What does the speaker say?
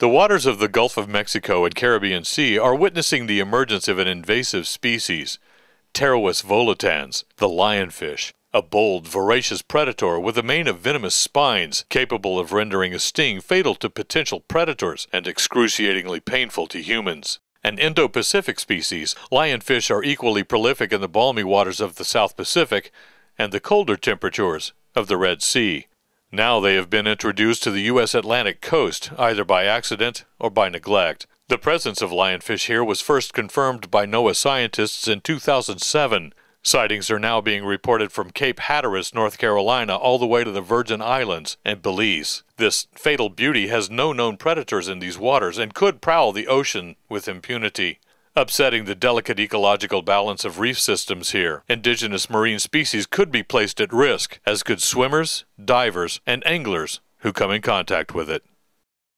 The waters of the Gulf of Mexico and Caribbean Sea are witnessing the emergence of an invasive species, Pterois volatans, the lionfish, a bold, voracious predator with a mane of venomous spines capable of rendering a sting fatal to potential predators and excruciatingly painful to humans. An Indo Pacific species, lionfish are equally prolific in the balmy waters of the South Pacific and the colder temperatures of the Red Sea. Now they have been introduced to the U.S. Atlantic coast, either by accident or by neglect. The presence of lionfish here was first confirmed by NOAA scientists in 2007. Sightings are now being reported from Cape Hatteras, North Carolina, all the way to the Virgin Islands and Belize. This fatal beauty has no known predators in these waters and could prowl the ocean with impunity upsetting the delicate ecological balance of reef systems here. Indigenous marine species could be placed at risk, as could swimmers, divers, and anglers who come in contact with it.